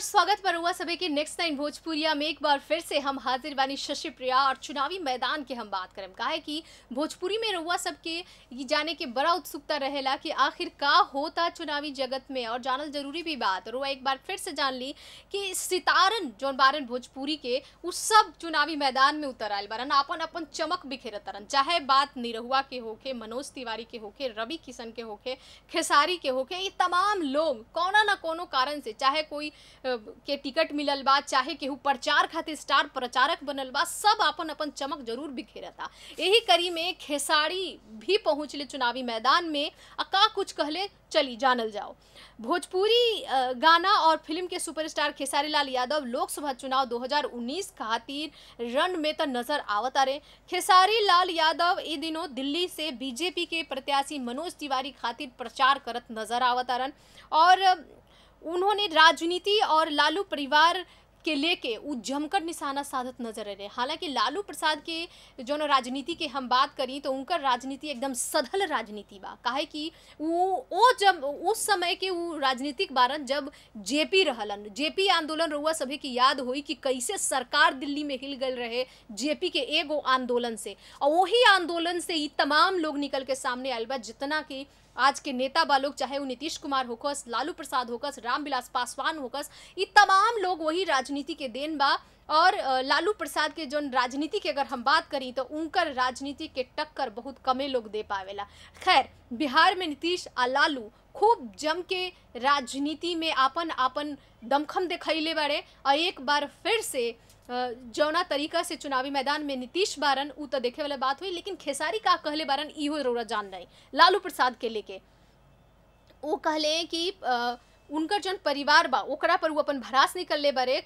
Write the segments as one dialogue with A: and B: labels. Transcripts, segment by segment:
A: नमस्कार स्वागत पर हुआ सभी के नेक्स्ट टाइम भोजपुरिया में एक बार फिर से हम हाजिर वानी शशि प्रिया और चुनावी मैदान की हम बात करें कहा है कि भोजपुरी में रुआ सबके जाने के बड़ा उत्सुकता रहेला कि आखिर का होता चुनावी जगत में और जानल जरूरी भी बात रुआ एक बार फिर से जान ली कि सितारन जो बारन भोजपुरी के वो सब चुनावी मैदान में उतर आयल बारन अपन अपन चमक बिखेर तरन चाहे बात निरहुआ के होके मनोज तिवारी के होके रवि किशन के होके खेसारी के होके ये तमाम लोग कोना ना कोनो कारण से चाहे कोई के टिकट मिलल बा चाहे केहू प्रचार खातिर स्टार प्रचारक बनल बा सब अपन अपन चमक जरूर बिखेरता यही कड़ी में खेसारी भी पहुँचले चुनावी मैदान में आ का कुछ कहले चली जानल जाओ भोजपुरी गाना और फिल्म के सुपरस्टार खेसारी लाल यादव लोकसभा चुनाव 2019 खातिर रन में तो नजर आवता रहे खेसारी लाल यादव इन दिनों दिल्ली से बीजेपी के प्रत्याशी मनोज तिवारी खातिर प्रचार करत नजर आवता रन और उन्होंने राजनीति और लालू परिवार के लेके वो जमकर निशाना साधत नजर आ रहे हालांकि लालू प्रसाद के जो राजनीति के हम बात करी तो उनका राजनीति एकदम सधल राजनीति बा कहे कि वो वो जब उस समय के वो राजनीतिक बारन जब जेपी रहलन जेपी आंदोलन रहुआ सभी की याद हुई कि कैसे सरकार दिल्ली में हिल गए रहे जेपी के एगो आंदोलन से और वही आंदोलन से ही तमाम लोग निकल के सामने आएल बा जितना कि आज के नेता बालोक चाहे वो नीतीश कुमार होकस लालू प्रसाद होकस रामविलास पासवान होकस ये तमाम लोग वही राजनीति के देन बा और लालू प्रसाद के जोन राजनीति के अगर हम बात करी तो उनकर राजनीति के टक्कर बहुत कमे लोग दे पावेला खैर बिहार में नीतीश आ लालू खूब जम के राजनीति में आपन आपन दमखम ले बड़े और एक बार फिर से जौना तरीका से चुनावी मैदान में नीतीश बारन उ तो देखे वाले बात हुई लेकिन खेसारी का कहले बारन इहो रोरा जान नहीं लालू प्रसाद के लेके वो कहले कि उनका जन परिवार बा ओकरा पर वो अपन भरास निकलले बरे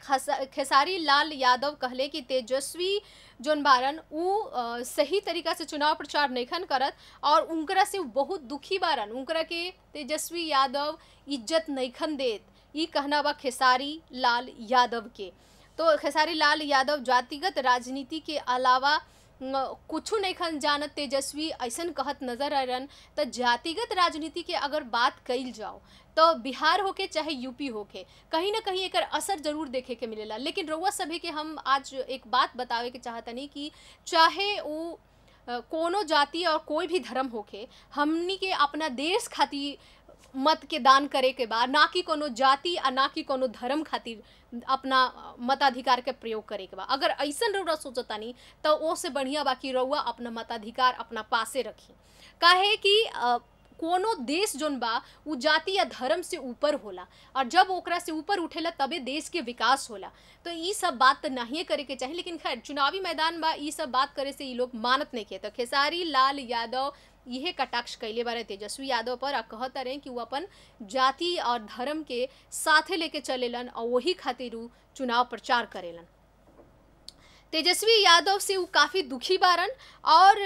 A: खेसारी लाल यादव कहले कि तेजस्वी जोन बारन उ सही तरीका से चुनाव प्रचार नहीं करत और उनकरा से बहुत दुखी बारन उनकरा के तेजस्वी यादव इज्जत खन देत ये कहना बा खेसारी लाल यादव के तो खेसारी लाल यादव जातिगत राजनीति के अलावा कुछ नहीं खन जानत तेजस्वी ऐसा कहत नजर रन तो जातिगत राजनीति के अगर बात कल जाओ तो बिहार होके चाहे यूपी होके कहीं ना कहीं एक असर जरूर देखे के मिलेला लेकिन रउआ सभी के हम आज एक बात बतावे के चाहतनी कि चाहे वो कोनो जाति और कोई भी धर्म होके हमनी के अपना देश खातिर मत के दान करे के बाद ना कि कोनो जाति आ ना कि कोनो धर्म खातिर अपना मताधिकार के प्रयोग करे के बा अगर ऐसा सोच सोचतानी तो वो से बढ़िया बाकी रउआ अपना मताधिकार अपना पासे रखी काहे कि कोनो देश जोन बा उ जाति या धर्म से ऊपर होला और जब ओकरा से ऊपर उठेला तबे देश के विकास होला तो ई सब बात तो नहीं करे के चाहिए लेकिन खैर चुनावी मैदान बा ई सब बात करे से ई लोग मानत नहीं किए तो खेसारी लाल यादव यह कटाक्ष कैले बारे तेजस्वी यादव पर आ रहें कि वो अपन जाति और धर्म के साथे लेके चलेलन और वही खातिर चुनाव प्रचार करेलन तेजस्वी यादव से वो काफ़ी दुखी बारन और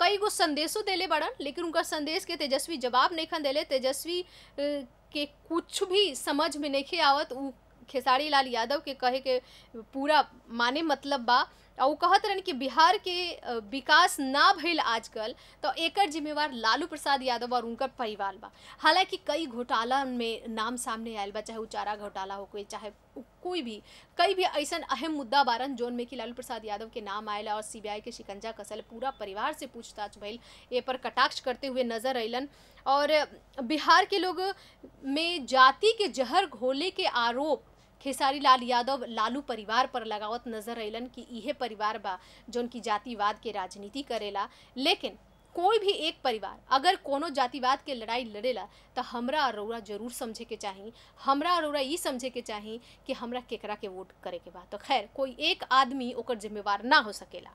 A: कई गो संदेशों देले बड़न लेकिन उनका संदेश के तेजस्वी जवाब नहीं खन दिले तेजस्वी के कुछ भी समझ में नहीं आवत उ खेसारी लाल यादव के कहे के पूरा माने मतलब बा और कि बिहार के विकास ना भेल आजकल तो एक जिम्मेवार लालू प्रसाद यादव और उनका परिवार बा हालांकि कई घोटाला में नाम सामने आयल बा चाहे उचारा घोटाला हो कोई चाहे कोई भी कई भी ऐसा अहम मुद्दा बारन जोन में कि लालू प्रसाद यादव के नाम आयल और सीबीआई के शिकंजा कसल पूरा परिवार से पूछताछ भइल ए पर कटाक्ष करते हुए नजर अलन और बिहार के लोग में जाति के जहर घोले के आरोप खेसारी लाल यादव लालू परिवार पर लगावत नजर अलन कि इहे परिवार बा जौन की जातिवाद के राजनीति करेला लेकिन कोई भी एक परिवार अगर कोनो जातिवाद के लड़ाई लड़ेला तो हमरा अरोरा जरूर समझे के चाहिए हमरा अरोरा ये समझे के चाहिए कि हमरा केकरा के वोट करे के बा तो खैर कोई एक आदमी ओकर जिम्मेवार ना हो सकेला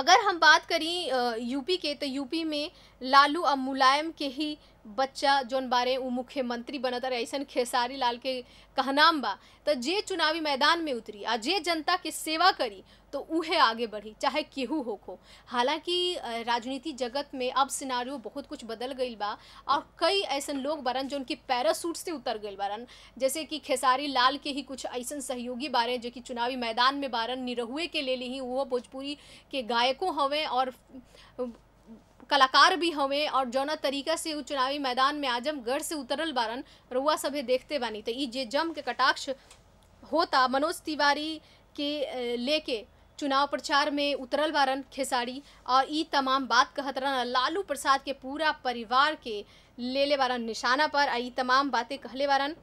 A: अगर हम बात करी यूपी के तो यूपी में लालू और मुलायम के ही बच्चा जौन बारे वो मुख्यमंत्री रहे ऐसा खेसारी लाल के कहनाम बा तो जे चुनावी मैदान में उतरी आ जे जनता के सेवा करी तो उहे आगे बढ़ी चाहे केहू हो खो हालांकि राजनीति जगत में अब सिनारियो बहुत कुछ बदल गई बा और कई ऐसा लोग बारन जो उनकी पैरासूट से उतर गए बारन जैसे कि खेसारी लाल के ही कुछ ऐसा सहयोगी बारे जो कि चुनावी मैदान में बारन निरहुए के ले ली ही वो भोजपुरी के गायकों हवें और कलाकार भी हमें और जौना तरीका से चुनावी मैदान में आजमगढ़ से उतरल बारन रउआ सभी देखते बानी तो ये जम के कटाक्ष होता मनोज तिवारी के लेके चुनाव प्रचार में उतरल बारन खेसारी और ई तमाम बात कहत रहन लालू प्रसाद के पूरा परिवार के ले ले बारन निशाना पर आई तमाम बातें कहले बारन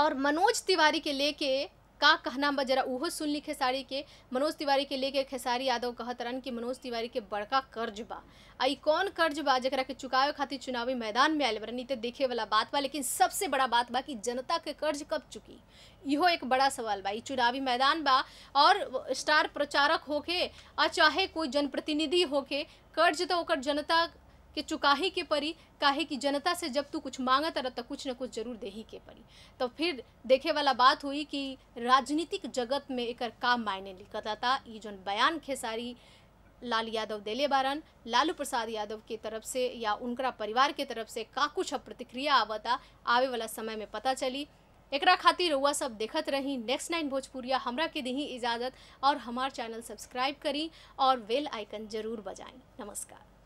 A: और मनोज तिवारी के लेके का कहना बा जरा उहो सुन ली खेसारी के मनोज तिवारी के लेके खेसारी यादव कहत रहन कि मनोज तिवारी के बड़का कर्ज बा आई कौन कर्ज बा जरा के चुकावे खातिर चुनावी मैदान में आये बरन तो देखे वाला बात बा लेकिन सबसे बड़ा बात बा कि जनता के कर्ज कब चुकी इहो एक बड़ा सवाल बा चुनावी मैदान बा और स्टार प्रचारक होके आ चाहे कोई जनप्रतिनिधि होके कर्ज तो जनता कि चुकाही के परी काहे कि जनता से जब तू कुछ मांगत रह तो कुछ न कुछ जरूर देही के परी तो फिर देखे वाला बात हुई कि राजनीतिक जगत में एक का मायने लिखता ये जो बयान खेसारी लाल यादव देले बारन लालू प्रसाद यादव के तरफ से या उनका परिवार के तरफ से का कुछ प्रतिक्रिया आवता आवे वाला समय में पता चली एक खातिर वह सब देखत रही नेक्स्ट नाइन भोजपुरिया हमरा के दही इजाज़त और हमार चैनल सब्सक्राइब करी और वेल आइकन जरूर बजाएं नमस्कार